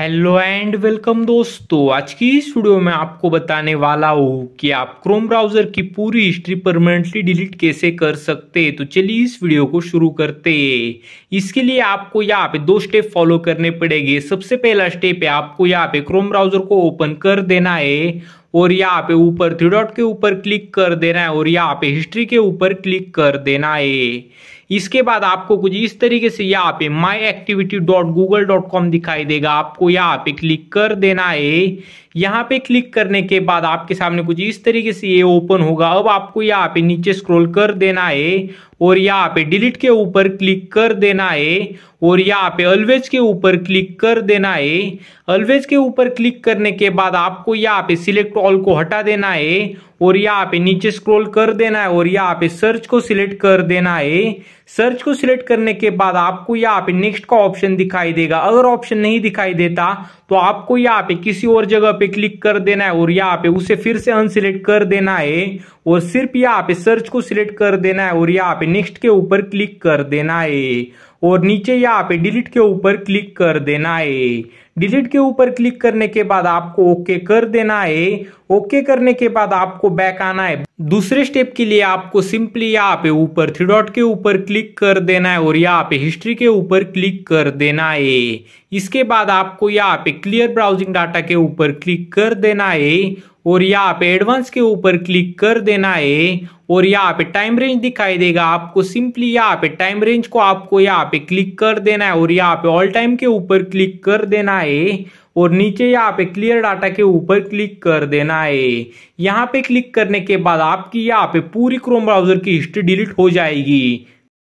hello and welcome दोस्तों आज की इस वीडियो में आपको बताने वाला हूँ कि आप क्रोम ब्राउजर की पूरी हिस्ट्री परमानेंटली डिलीट कैसे कर सकते हैं तो चलिए इस वीडियो को शुरू करते हैं इसके लिए आपको यहाँ पे दो स्टेप फॉलो करने पड़ेंगे सबसे पहला स्टेप है आपको यहाँ पे क्रोम ब्राउजर को ओपन कर देना है और यहाँ पे ऊपर थ्री डॉट के ऊपर क्लिक कर देना है और यहाँ पे हिस्ट्री के ऊपर क्लिक कर देना है इसके बाद आपको कुछ इस तरीके से यहाँ पे my activity dot Google dot com दिखाई देगा आपको यहाँ पे क्लिक कर देना है यहाँ पे क्लिक करने के बाद आपके सामने कुछ इस तरीके से ये ओपन होगा अब आपको यहाँ पे नीचे स्क्रॉल कर देना है और यहाँ पे डिलीट के ऊपर क्लिक कर देना है और यहाँ पे अलवेज के ऊपर क्लिक कर देना है अलवेज के ऊपर क्लिक करने के बाद आपको यहाँ पे सिलेक्ट ऑल को हटा देना है और यहाँ पे नीचे स्क्रॉल कर देना है और यहाँ पे सर्च को सिलेक्ट कर देना है सर्च को सिलेक्ट करने के बाद आपको यहाँ पे नेक्स्ट का ऑप्शन दिखाई देगा अगर ऑप्शन नहीं दिखाई देता तो आपको यहाँ पे किसी और जगह पे क्लिक कर देना है और यहाँ पे उसे फिर से अनसिलेक्ट कर देना है और सिर्फ यहाँ पे सर्च को सिलेक्ट कर देना है और यहाँ पे नेक्स्ट के ऊपर क्लिक कर देना है और नीचे यहाँ पे डिलीट के ऊपर क्लिक कर देना है डिलीट के ऊपर क्लिक करने के बाद आपको ओके कर देना है ओके करने के बाद आपको बैक आना है दूसरे स्टेप के लिए आपको सिंपली यहाँ पे ऊपर थ्री डॉट के ऊपर क्लिक कर देना है और यहाँ पे हिस्ट्री के ऊपर क्लिक कर देना है इसके बाद आपको यहाँ पे क्लियर ब्राउजिंग डाटा के ऊपर क्लिक कर देना है और यहाँ पे एडवांस के ऊपर क्लिक कर देना है और यहाँ पे टाइम रेंज दिखाई देगा आपको सिंपली यहाँ पे टाइम रेंज को आपको यहाँ पे क्लिक कर देना है और यहाँ पे ऑल टाइम के ऊपर क्लिक कर देना है और नीचे यहाँ पे क्लियर डाटा के ऊपर क्लिक कर देना है यहाँ पे क्लिक करने के बाद आपकी यहाँ पे पूरी क्रोम ब्राउजर की हिस्ट्री डिलीट हो जाएगी